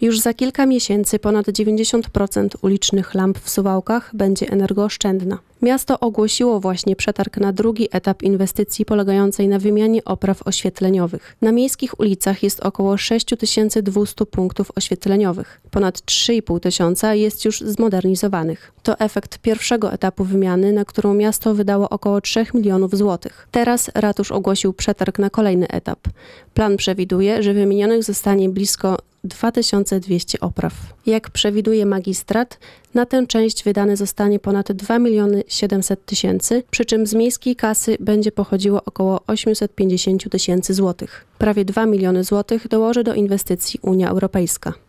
Już za kilka miesięcy ponad 90% ulicznych lamp w Suwałkach będzie energooszczędna. Miasto ogłosiło właśnie przetarg na drugi etap inwestycji polegającej na wymianie opraw oświetleniowych. Na miejskich ulicach jest około 6200 punktów oświetleniowych. Ponad 3500 tysiąca jest już zmodernizowanych. To efekt pierwszego etapu wymiany, na którą miasto wydało około 3 milionów złotych. Teraz ratusz ogłosił przetarg na kolejny etap. Plan przewiduje, że wymienionych zostanie blisko 2200 opraw. Jak przewiduje magistrat, na tę część wydane zostanie ponad 2 miliony 700 tysięcy, przy czym z miejskiej kasy będzie pochodziło około 850 tysięcy złotych. Prawie 2 miliony złotych dołoży do inwestycji Unia Europejska.